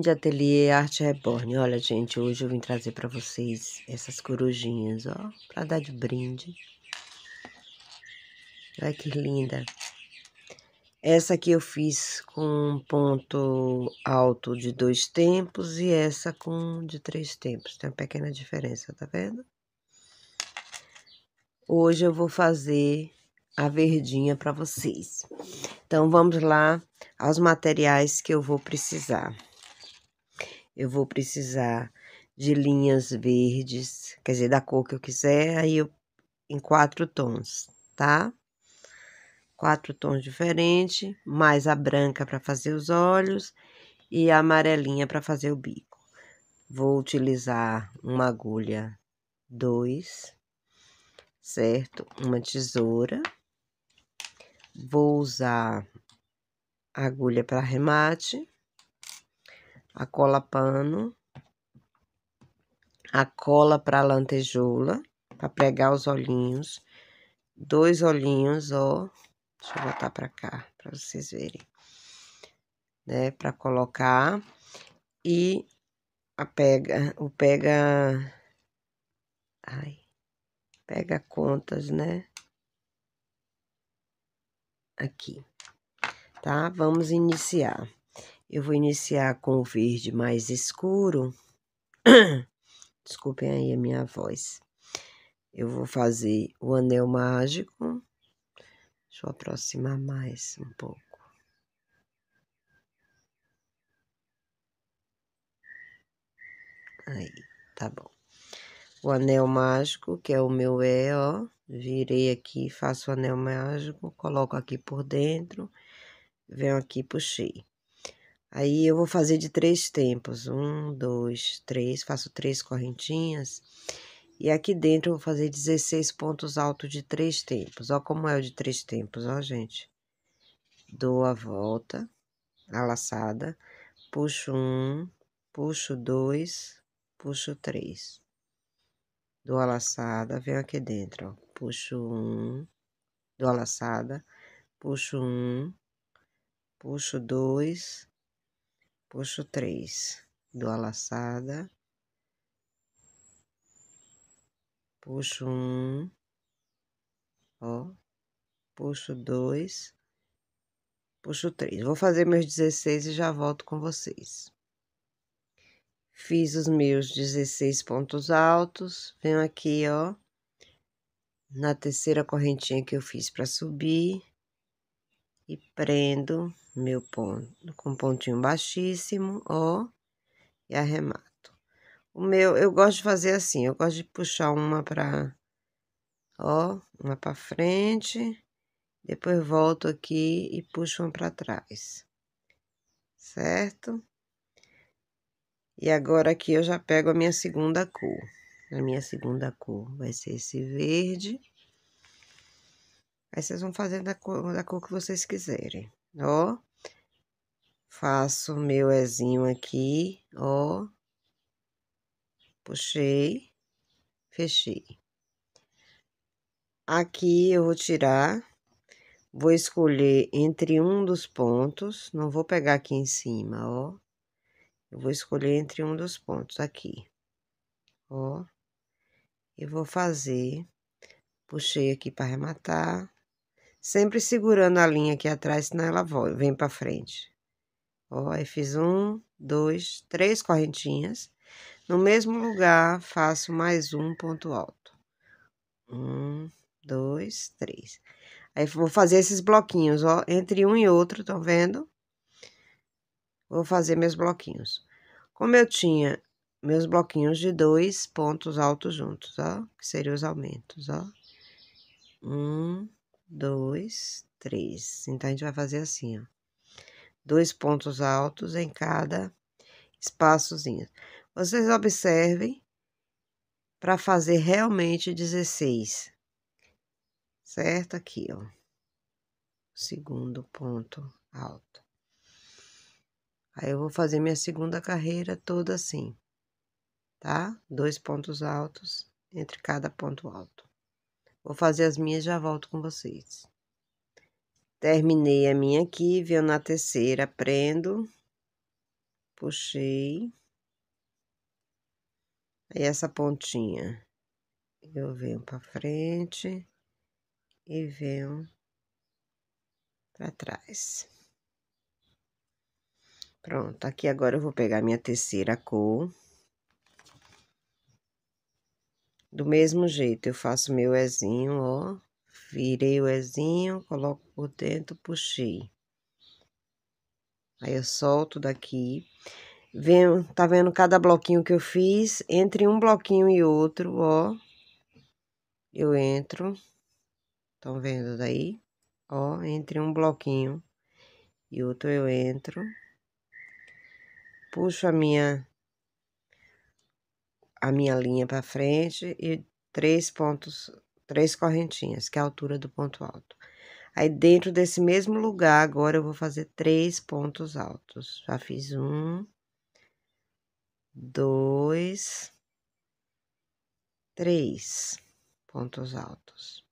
De Ateliê Arte Reborn. Olha, gente, hoje eu vim trazer para vocês essas corujinhas, ó, para dar de brinde. Olha que linda. Essa aqui eu fiz com um ponto alto de dois tempos e essa com de três tempos. Tem uma pequena diferença, tá vendo? Hoje eu vou fazer a verdinha para vocês. Então, vamos lá aos materiais que eu vou precisar eu vou precisar de linhas verdes, quer dizer, da cor que eu quiser, aí eu em quatro tons, tá? Quatro tons diferentes, mais a branca para fazer os olhos e a amarelinha para fazer o bico. Vou utilizar uma agulha 2, certo? Uma tesoura. Vou usar agulha para remate a cola pano, a cola para lantejoula, para pregar os olhinhos, dois olhinhos, ó, deixa eu botar para cá, para vocês verem, né, para colocar, e a pega, o pega, ai, pega contas, né, aqui, tá? Vamos iniciar. Eu vou iniciar com o verde mais escuro. Desculpem aí a minha voz. Eu vou fazer o anel mágico. Deixa eu aproximar mais um pouco. Aí, tá bom. O anel mágico, que é o meu E, ó. Virei aqui, faço o anel mágico, coloco aqui por dentro, venho aqui, puxei. Aí eu vou fazer de três tempos. Um, dois, três. Faço três correntinhas. E aqui dentro eu vou fazer 16 pontos altos de três tempos. Ó como é o de três tempos, ó, gente. Dou a volta, a laçada. Puxo um, puxo dois, puxo três. Dou a laçada, venho aqui dentro, ó. Puxo um, dou a laçada, puxo um, puxo dois, puxo três, dou a laçada, puxo um, ó, puxo dois, puxo três. Vou fazer meus 16 e já volto com vocês. Fiz os meus 16 pontos altos, venho aqui, ó, na terceira correntinha que eu fiz para subir e prendo meu ponto, com um pontinho baixíssimo, ó, e arremato. O meu, eu gosto de fazer assim, eu gosto de puxar uma pra, ó, uma pra frente, depois volto aqui e puxo uma pra trás, certo? E agora aqui eu já pego a minha segunda cor. A minha segunda cor vai ser esse verde. Aí vocês vão fazendo da cor, da cor que vocês quiserem, ó. Faço meu Ezinho aqui, ó. Puxei, fechei. Aqui eu vou tirar, vou escolher entre um dos pontos, não vou pegar aqui em cima, ó. Eu vou escolher entre um dos pontos aqui, ó. E vou fazer, puxei aqui para arrematar, sempre segurando a linha aqui atrás, senão ela vem para frente. Ó, aí fiz um, dois, três correntinhas. No mesmo lugar, faço mais um ponto alto. Um, dois, três. Aí vou fazer esses bloquinhos, ó, entre um e outro, estão vendo? Vou fazer meus bloquinhos. Como eu tinha meus bloquinhos de dois pontos altos juntos, ó, que seriam os aumentos, ó. Um, dois, três. Então, a gente vai fazer assim, ó dois pontos altos em cada espaçozinho. Vocês observem para fazer realmente 16, certo? Aqui, ó, segundo ponto alto. Aí eu vou fazer minha segunda carreira toda assim, tá? Dois pontos altos entre cada ponto alto. Vou fazer as minhas e já volto com vocês. Terminei a minha aqui, venho na terceira, prendo, puxei. Aí, essa pontinha, eu venho pra frente e venho pra trás. Pronto, aqui agora eu vou pegar minha terceira cor. Do mesmo jeito, eu faço meu Ezinho, ó. Virei o Ezinho, coloco por dentro, puxei. Aí eu solto daqui. Vem, tá vendo cada bloquinho que eu fiz? Entre um bloquinho e outro, ó. Eu entro. Estão vendo daí? Ó, entre um bloquinho e outro eu entro. Puxo a minha a minha linha para frente e três pontos três correntinhas, que é a altura do ponto alto. Aí, dentro desse mesmo lugar, agora eu vou fazer três pontos altos. Já fiz um, dois, três pontos altos.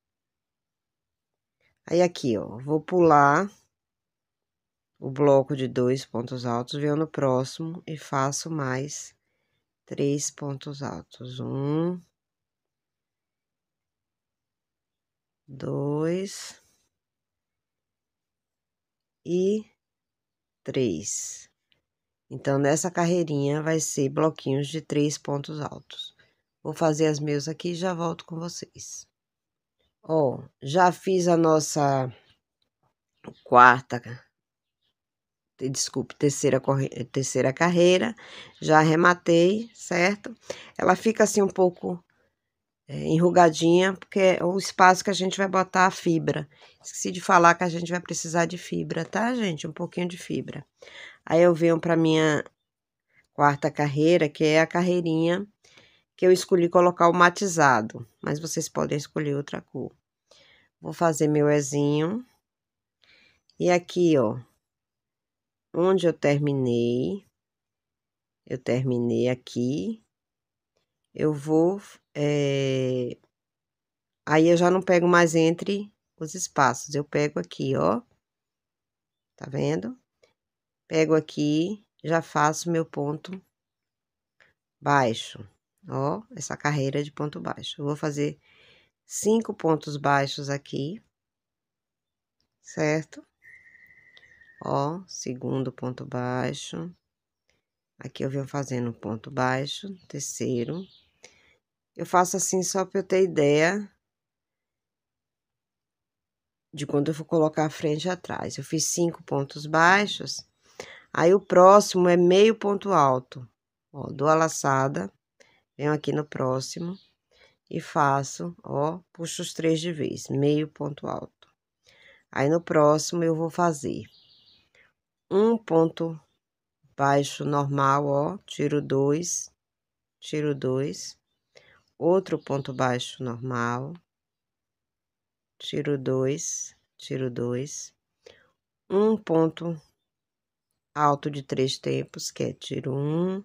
Aí, aqui, ó, vou pular o bloco de dois pontos altos, venho no próximo e faço mais três pontos altos. Um, dois e três. Então, nessa carreirinha vai ser bloquinhos de três pontos altos. Vou fazer as meus aqui e já volto com vocês. Ó, já fiz a nossa quarta, desculpe, terceira, terceira carreira, já arrematei, certo? Ela fica assim um pouco é, enrugadinha, porque é o espaço que a gente vai botar a fibra. Esqueci de falar que a gente vai precisar de fibra, tá, gente? Um pouquinho de fibra. Aí eu venho para minha quarta carreira, que é a carreirinha que eu escolhi colocar o matizado, mas vocês podem escolher outra cor. Vou fazer meu Ezinho. E aqui, ó, onde eu terminei, eu terminei aqui, eu vou é... Aí eu já não pego mais entre os espaços, eu pego aqui, ó. Tá vendo? Pego aqui, já faço meu ponto baixo, ó, essa carreira de ponto baixo. Eu vou fazer cinco pontos baixos aqui, certo? Ó, segundo ponto baixo. Aqui eu venho fazendo um ponto baixo, terceiro, eu faço assim só para eu ter ideia de quando eu vou colocar a frente e atrás. Eu fiz cinco pontos baixos, aí o próximo é meio ponto alto. Ó, dou a laçada, venho aqui no próximo e faço, ó, puxo os três de vez, meio ponto alto. Aí no próximo eu vou fazer um ponto baixo normal, ó, tiro dois, tiro dois, outro ponto baixo normal, tiro dois, tiro dois, um ponto alto de três tempos, que é tiro um,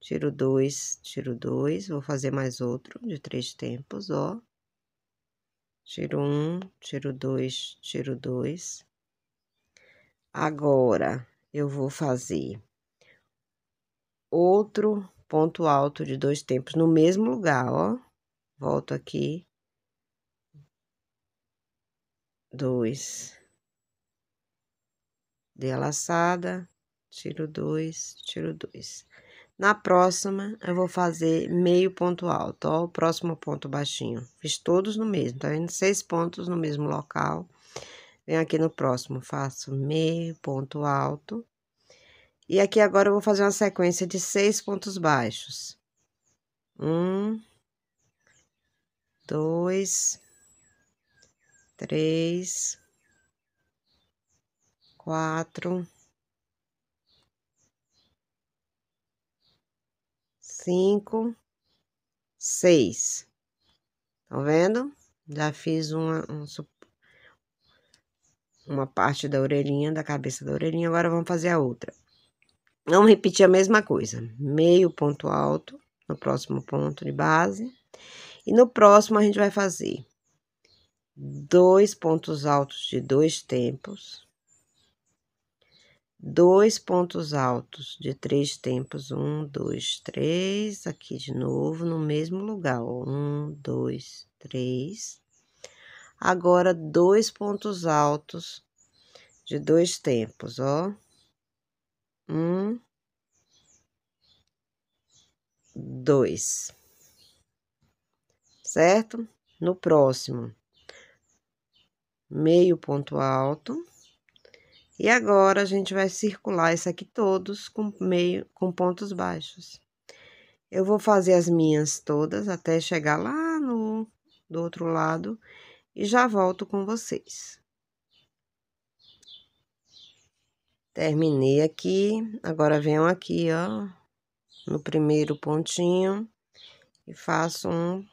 tiro dois, tiro dois, vou fazer mais outro de três tempos, ó. Tiro um, tiro dois, tiro dois. Agora, eu vou fazer outro ponto alto de dois tempos no mesmo lugar, ó. Volto aqui. Dois. Dei a laçada, tiro dois, tiro dois. Na próxima, eu vou fazer meio ponto alto, ó, o próximo ponto baixinho. Fiz todos no mesmo, tá vendo? Seis pontos no mesmo local. Venho aqui no próximo, faço meio ponto alto e aqui agora eu vou fazer uma sequência de seis pontos baixos. Um, dois, três, quatro, cinco, seis. Tá vendo? Já fiz uma, um, uma parte da orelhinha, da cabeça da orelhinha, agora vamos fazer a outra. Vamos repetir a mesma coisa. Meio ponto alto no próximo ponto de base. E no próximo a gente vai fazer dois pontos altos de dois tempos, dois pontos altos de três tempos, um, dois, três, aqui de novo no mesmo lugar, um, dois, três. Agora, dois pontos altos de dois tempos, ó, um, dois, certo? No próximo, meio ponto alto. E agora a gente vai circular isso aqui todos com meio com pontos baixos. Eu vou fazer as minhas todas até chegar lá no do outro lado e já volto com vocês. Terminei aqui, agora venho aqui, ó, no primeiro pontinho e faço um,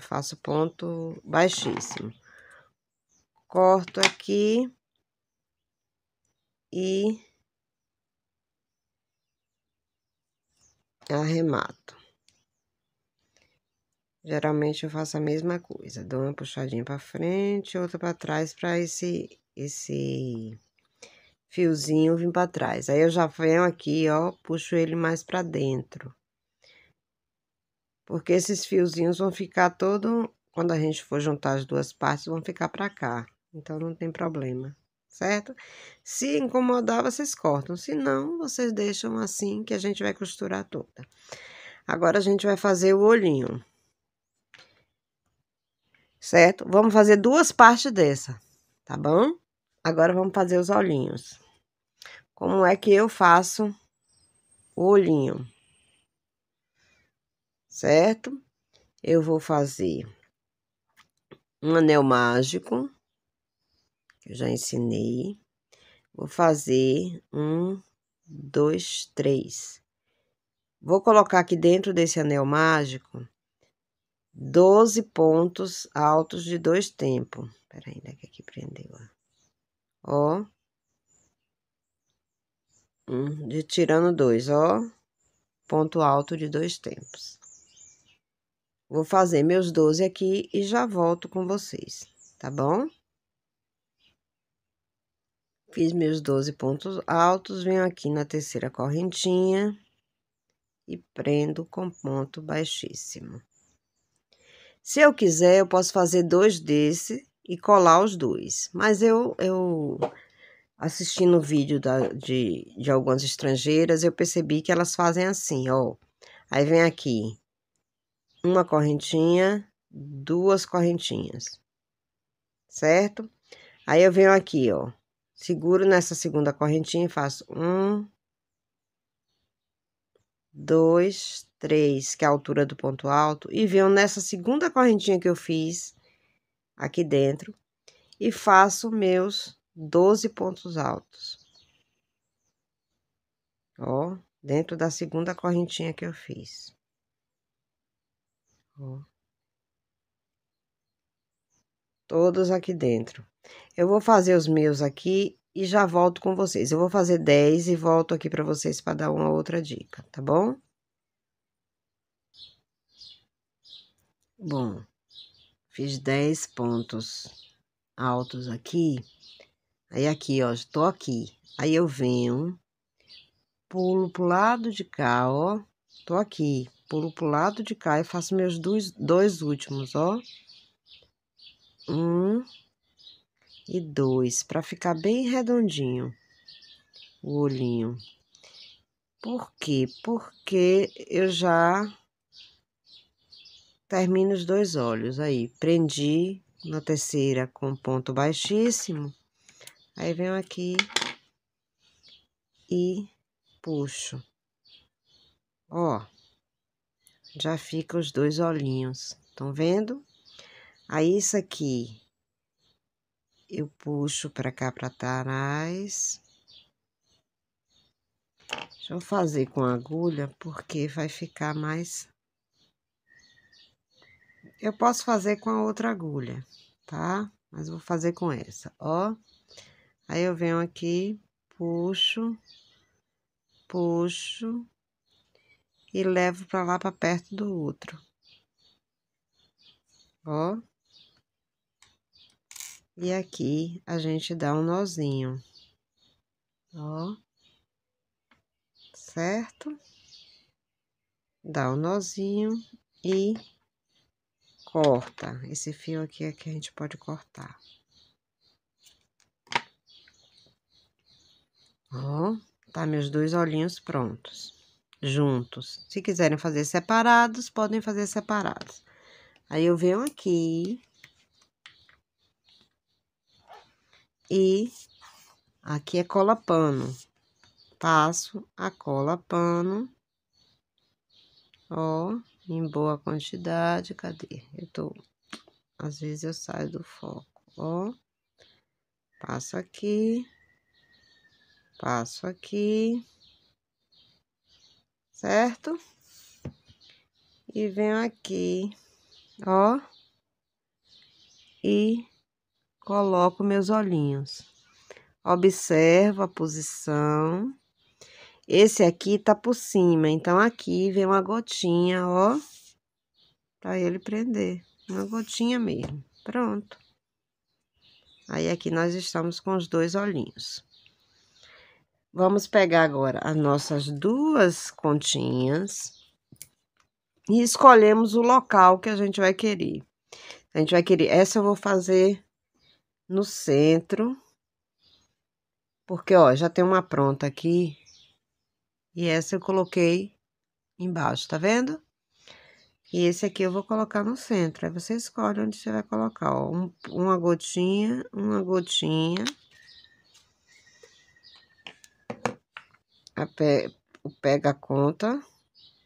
faço ponto baixíssimo. Corto aqui e arremato. Geralmente eu faço a mesma coisa, dou uma puxadinha para frente, outra para trás para esse esse fiozinho, vim para trás. Aí eu já venho aqui, ó, puxo ele mais para dentro. Porque esses fiozinhos vão ficar todo, quando a gente for juntar as duas partes, vão ficar para cá. Então, não tem problema, certo? Se incomodar, vocês cortam. Se não, vocês deixam assim que a gente vai costurar toda. Agora, a gente vai fazer o olhinho. Certo? Vamos fazer duas partes dessa, tá bom? Agora, vamos fazer os olhinhos. Como é que eu faço o olhinho? Certo? Eu vou fazer um anel mágico, que eu já ensinei. Vou fazer um, dois, três. Vou colocar aqui dentro desse anel mágico 12 pontos altos de dois tempos. Peraí, ainda é que aqui é prendeu. Ó. Um, uhum. de tirando dois, ó. Ponto alto de dois tempos. Vou fazer meus 12 aqui e já volto com vocês, tá bom? Fiz meus 12 pontos altos, venho aqui na terceira correntinha e prendo com ponto baixíssimo. Se eu quiser, eu posso fazer dois desse e colar os dois, mas eu, eu assistindo o vídeo da, de, de algumas estrangeiras, eu percebi que elas fazem assim, ó. Aí vem aqui uma correntinha, duas correntinhas, certo? Aí eu venho aqui, ó, seguro nessa segunda correntinha e faço um, dois, três, que é a altura do ponto alto, e venho nessa segunda correntinha que eu fiz aqui dentro e faço meus 12 pontos altos. Ó, dentro da segunda correntinha que eu fiz. Ó. Todos aqui dentro. Eu vou fazer os meus aqui e já volto com vocês. Eu vou fazer 10 e volto aqui para vocês para dar uma outra dica, tá bom? Bom, fiz 10 pontos altos aqui. Aí aqui, ó, estou aqui. Aí eu venho, pulo pro lado de cá, ó. Tô aqui, pulo pro lado de cá e faço meus dois, dois últimos, ó. Um e dois, para ficar bem redondinho o olhinho. Por quê? Porque eu já termino os dois olhos aí. Prendi na terceira com ponto baixíssimo Aí, venho aqui e puxo. Ó, já fica os dois olhinhos, estão vendo? Aí, isso aqui, eu puxo pra cá, pra trás. Deixa eu fazer com agulha, porque vai ficar mais... Eu posso fazer com a outra agulha, tá? Mas vou fazer com essa, ó. Aí eu venho aqui, puxo, puxo e levo para lá para perto do outro. Ó. E aqui a gente dá um nozinho. Ó. Certo? Dá um nozinho e corta. Esse fio aqui é que a gente pode cortar. Ó, tá meus dois olhinhos prontos, juntos. Se quiserem fazer separados, podem fazer separados. Aí, eu venho aqui. E aqui é cola pano. Passo a cola pano. Ó, em boa quantidade. Cadê? Eu tô... Às vezes eu saio do foco, ó. Passo aqui. Passo aqui. Certo? E venho aqui, ó. E coloco meus olhinhos. Observo a posição. Esse aqui tá por cima, então aqui vem uma gotinha, ó, pra ele prender. Uma gotinha mesmo. Pronto. Aí aqui nós estamos com os dois olhinhos. Vamos pegar agora as nossas duas continhas e escolhemos o local que a gente vai querer. A gente vai querer, essa eu vou fazer no centro, porque, ó, já tem uma pronta aqui e essa eu coloquei embaixo, tá vendo? E esse aqui eu vou colocar no centro, aí você escolhe onde você vai colocar, ó, um, uma gotinha, uma gotinha pega a conta,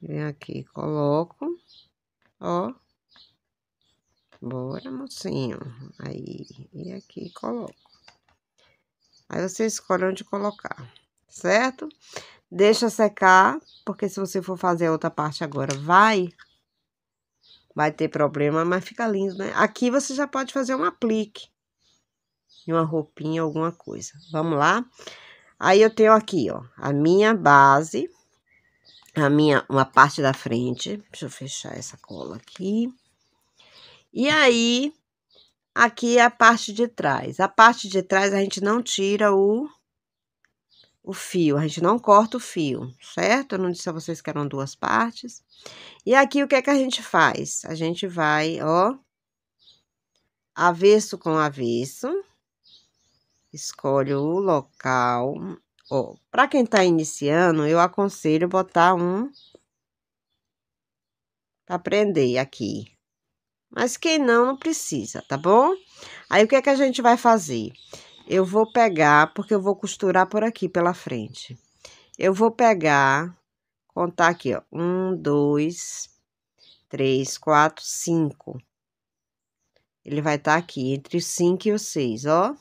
vem aqui, coloco, ó. Bora, mocinho. Aí, e aqui coloco. Aí você escolhe onde colocar, certo? Deixa secar, porque se você for fazer a outra parte agora, vai vai ter problema, mas fica lindo, né? Aqui você já pode fazer um aplique em uma roupinha, alguma coisa. Vamos lá? Aí eu tenho aqui, ó, a minha base, a minha, uma parte da frente. Deixa eu fechar essa cola aqui. E aí, aqui é a parte de trás. A parte de trás a gente não tira o, o fio, a gente não corta o fio, certo? Eu não disse a vocês que eram duas partes. E aqui o que é que a gente faz? A gente vai, ó, avesso com avesso escolhe o local. Ó, Para quem está iniciando, eu aconselho botar um para prender aqui. Mas quem não, não precisa, tá bom? Aí o que é que a gente vai fazer? Eu vou pegar, porque eu vou costurar por aqui pela frente. Eu vou pegar, contar aqui, ó. Um, dois, três, quatro, cinco. Ele vai estar tá aqui entre o cinco e o seis, ó.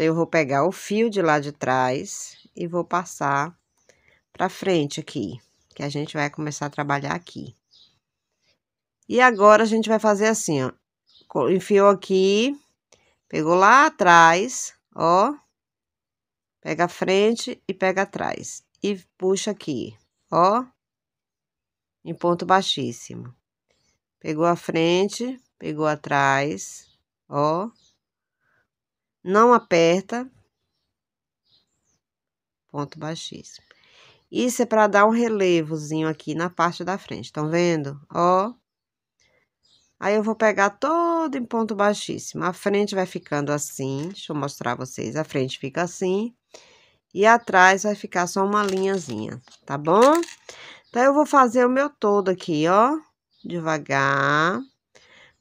Então, eu vou pegar o fio de lá de trás e vou passar pra frente aqui, que a gente vai começar a trabalhar aqui. E agora, a gente vai fazer assim, ó. Enfiou aqui, pegou lá atrás, ó. Pega a frente e pega atrás. E puxa aqui, ó. Em ponto baixíssimo. Pegou a frente, pegou atrás, ó não aperta, ponto baixíssimo. Isso é para dar um relevozinho aqui na parte da frente, estão vendo? Ó. Aí eu vou pegar todo em ponto baixíssimo. A frente vai ficando assim, deixa eu mostrar a vocês. A frente fica assim e atrás vai ficar só uma linhazinha, tá bom? Então, eu vou fazer o meu todo aqui, ó, devagar.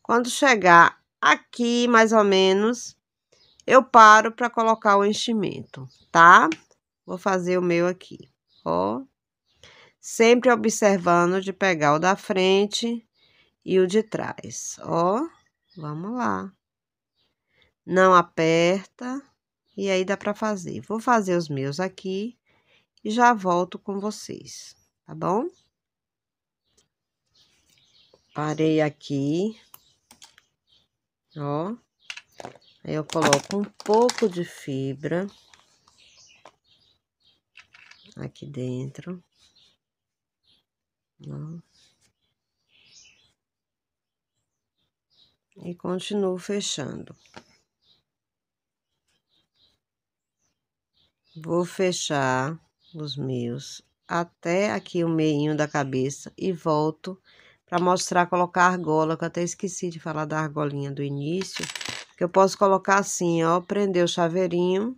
Quando chegar aqui, mais ou menos, eu paro para colocar o enchimento, tá? Vou fazer o meu aqui, ó. Sempre observando de pegar o da frente e o de trás, ó. Vamos lá. Não aperta e aí dá para fazer. Vou fazer os meus aqui e já volto com vocês, tá bom? Parei aqui, ó. Aí eu coloco um pouco de fibra aqui dentro. Ó. E continuo fechando. Vou fechar os meus até aqui o meio da cabeça e volto para mostrar colocar a argola, que eu até esqueci de falar da argolinha do início. Que eu posso colocar assim, ó, prender o chaveirinho.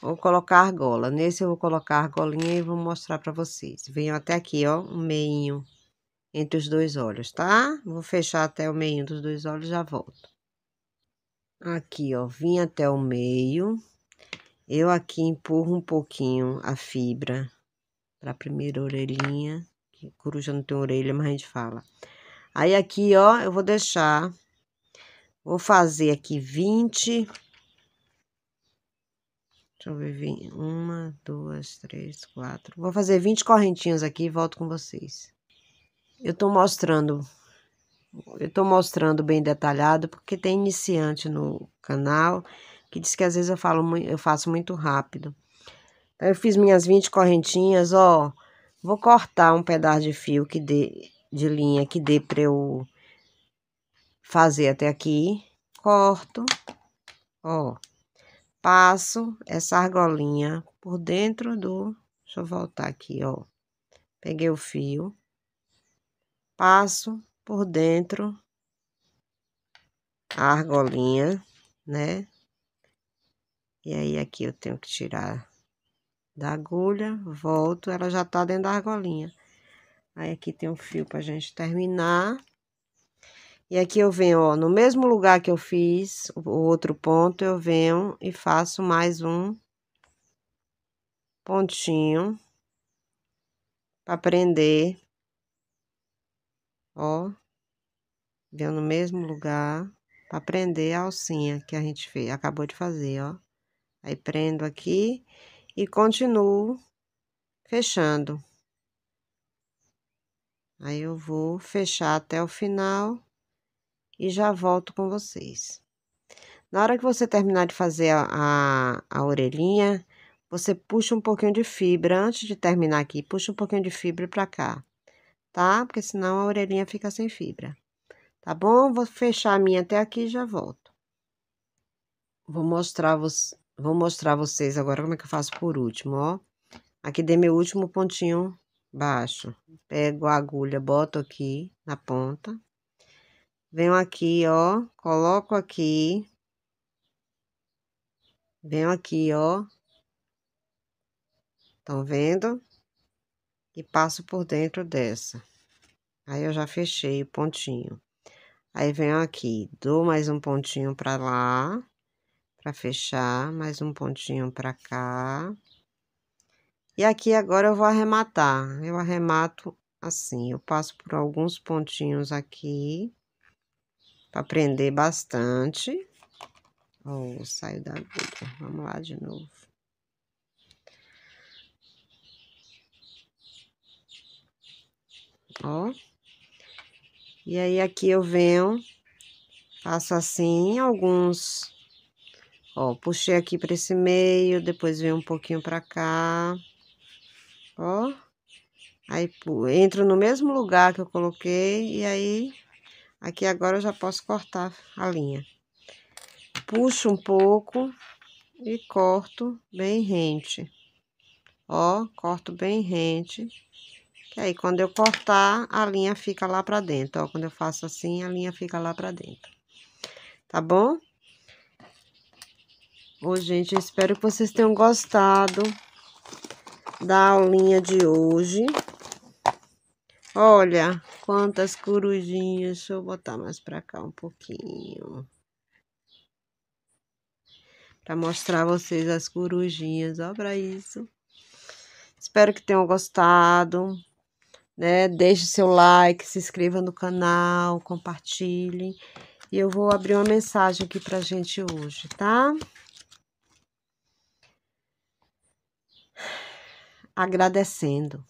Vou colocar argola. Nesse eu vou colocar argolinha e vou mostrar pra vocês. Venho até aqui, ó, um meinho entre os dois olhos, tá? Vou fechar até o meio dos dois olhos já volto. Aqui, ó, vim até o meio. Eu aqui empurro um pouquinho a fibra pra primeira orelhinha. Que coruja não tem orelha, mas a gente fala. Aí aqui, ó, eu vou deixar Vou fazer aqui 20. Deixa eu ver, uma, duas, três, quatro. Vou fazer 20 correntinhas aqui e volto com vocês. Eu tô mostrando, eu tô mostrando bem detalhado, porque tem iniciante no canal que diz que às vezes eu falo, eu faço muito rápido. Eu fiz minhas 20 correntinhas, ó. Vou cortar um pedaço de fio que dê, de linha que dê pra eu fazer até aqui, corto, ó, passo essa argolinha por dentro do, deixa eu voltar aqui, ó, peguei o fio, passo por dentro a argolinha, né? E aí aqui eu tenho que tirar da agulha, volto, ela já tá dentro da argolinha. Aí aqui tem um fio pra gente terminar. E aqui eu venho, ó, no mesmo lugar que eu fiz o outro ponto, eu venho e faço mais um pontinho para prender, ó, venho no mesmo lugar para prender a alcinha que a gente fez, acabou de fazer, ó. Aí prendo aqui e continuo fechando. Aí eu vou fechar até o final e já volto com vocês. Na hora que você terminar de fazer a, a, a orelhinha, você puxa um pouquinho de fibra, antes de terminar aqui, puxa um pouquinho de fibra para cá, tá? Porque senão a orelhinha fica sem fibra. Tá bom? Vou fechar a minha até aqui e já volto. Vou mostrar, vos, vou mostrar vocês agora como é que eu faço por último, ó. Aqui dei meu último pontinho baixo. Pego a agulha, boto aqui na ponta. Venho aqui, ó, coloco aqui. Venho aqui, ó. Estão vendo? E passo por dentro dessa. Aí eu já fechei o pontinho. Aí venho aqui, dou mais um pontinho pra lá, pra fechar, mais um pontinho pra cá. E aqui agora eu vou arrematar. Eu arremato assim, eu passo por alguns pontinhos aqui para prender bastante. Oh, saiu da agulha. Vamos lá de novo. Ó. E aí, aqui eu venho, faço assim alguns... Ó, puxei aqui para esse meio, depois venho um pouquinho para cá. Ó. Aí, entro no mesmo lugar que eu coloquei e aí Aqui agora eu já posso cortar a linha. Puxo um pouco e corto bem rente. Ó, corto bem rente. Que aí, quando eu cortar, a linha fica lá pra dentro. Ó, quando eu faço assim, a linha fica lá pra dentro. Tá bom? Bom, gente, eu espero que vocês tenham gostado da aulinha de hoje. Olha quantas corujinhas. Deixa eu botar mais pra cá um pouquinho. Pra mostrar a vocês as corujinhas. Olha pra isso. Espero que tenham gostado. Né? Deixe seu like, se inscreva no canal, compartilhe. E eu vou abrir uma mensagem aqui pra gente hoje, tá? Agradecendo.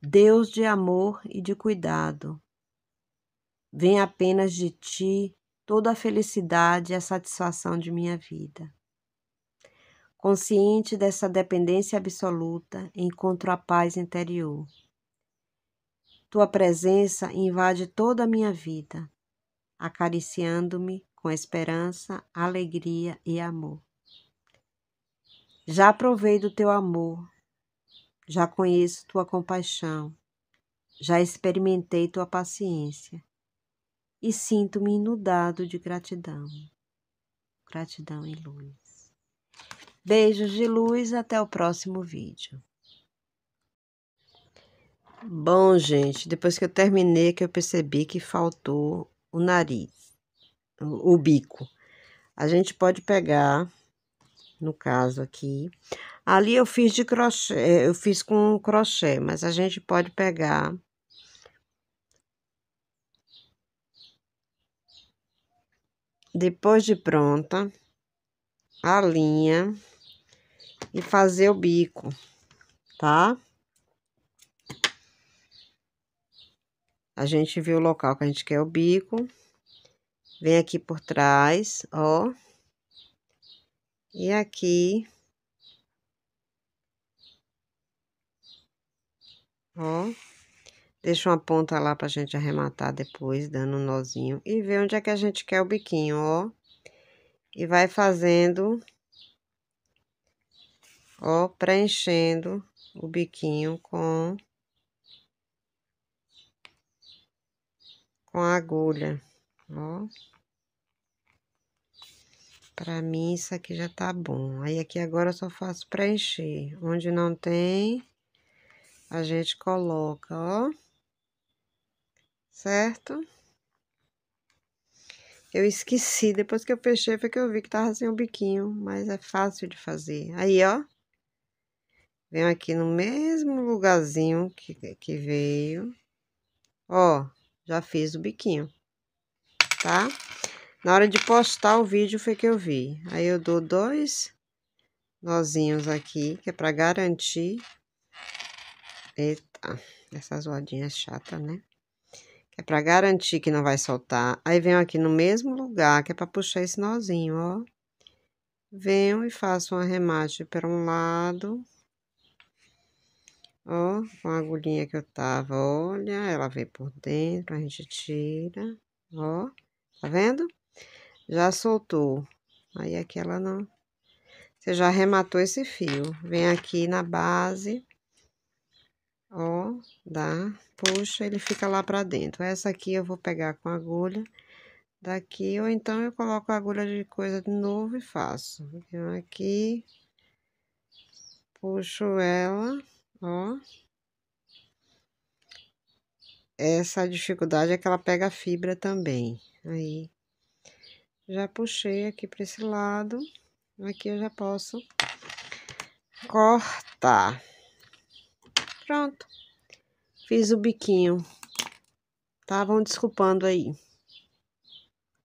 Deus de amor e de cuidado. Vem apenas de ti toda a felicidade e a satisfação de minha vida. Consciente dessa dependência absoluta, encontro a paz interior. Tua presença invade toda a minha vida, acariciando-me com esperança, alegria e amor. Já provei do teu amor já conheço tua compaixão, já experimentei tua paciência e sinto-me inundado de gratidão. Gratidão e luz. Beijos de luz, até o próximo vídeo. Bom, gente, depois que eu terminei, que eu percebi que faltou o nariz, o bico. A gente pode pegar no caso aqui. Ali eu fiz de crochê, é, eu fiz com crochê, mas a gente pode pegar depois de pronta a linha e fazer o bico, tá? A gente viu o local que a gente quer o bico. Vem aqui por trás, ó. E aqui, ó, deixa uma ponta lá pra gente arrematar depois, dando um nozinho. E ver onde é que a gente quer o biquinho, ó. E vai fazendo, ó, preenchendo o biquinho com... Com a agulha, ó. Para mim, isso aqui já tá bom. Aí, aqui agora eu só faço preencher. Onde não tem, a gente coloca, ó. Certo? Eu esqueci, depois que eu fechei foi que eu vi que tava sem o biquinho, mas é fácil de fazer. Aí, ó. Venho aqui no mesmo lugarzinho que, que veio. Ó, já fiz o biquinho, tá? Na hora de postar o vídeo foi que eu vi. Aí eu dou dois nozinhos aqui, que é para garantir. Eita, essa zoadinha é chata, né? Que é para garantir que não vai soltar. Aí venho aqui no mesmo lugar, que é para puxar esse nozinho, ó. Venho e faço um arremate para um lado. Ó, com a agulhinha que eu tava, olha, ela vem por dentro, a gente tira, ó, tá vendo? Já soltou. Aí aqui ela não... Você já arrematou esse fio. Vem aqui na base. Ó, dá. Puxa, ele fica lá pra dentro. Essa aqui eu vou pegar com agulha daqui. Ou então eu coloco a agulha de coisa de novo e faço. Venho aqui. Puxo ela, ó essa dificuldade é que ela pega fibra também. Aí, já puxei aqui para esse lado. Aqui eu já posso cortar. Pronto. Fiz o biquinho. Estavam desculpando aí.